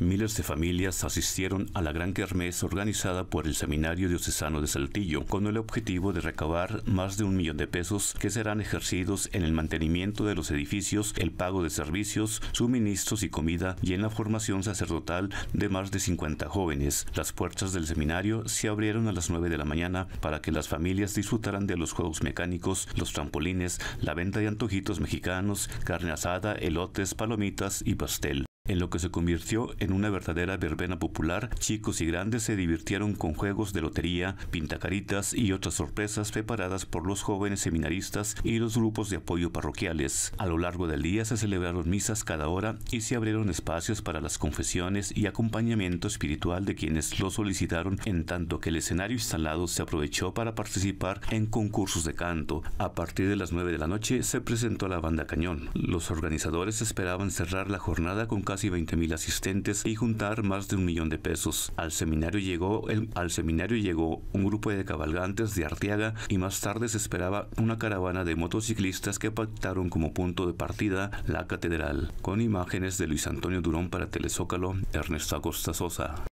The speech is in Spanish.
Miles de familias asistieron a la gran kermés organizada por el Seminario Diocesano de Saltillo con el objetivo de recabar más de un millón de pesos que serán ejercidos en el mantenimiento de los edificios, el pago de servicios, suministros y comida y en la formación sacerdotal de más de 50 jóvenes. Las puertas del seminario se abrieron a las 9 de la mañana para que las familias disfrutaran de los juegos mecánicos, los trampolines, la venta de antojitos mexicanos, carne asada, elotes, palomitas y pastel en lo que se convirtió en una verdadera verbena popular. Chicos y grandes se divirtieron con juegos de lotería, pintacaritas y otras sorpresas preparadas por los jóvenes seminaristas y los grupos de apoyo parroquiales. A lo largo del día se celebraron misas cada hora y se abrieron espacios para las confesiones y acompañamiento espiritual de quienes lo solicitaron, en tanto que el escenario instalado se aprovechó para participar en concursos de canto. A partir de las 9 de la noche se presentó la banda Cañón. Los organizadores esperaban cerrar la jornada con 20 20.000 asistentes y juntar más de un millón de pesos. Al seminario llegó, al seminario llegó un grupo de cabalgantes de Arteaga y más tarde se esperaba una caravana de motociclistas que pactaron como punto de partida la catedral, con imágenes de Luis Antonio Durón para Telezócalo, Ernesto Acosta Sosa.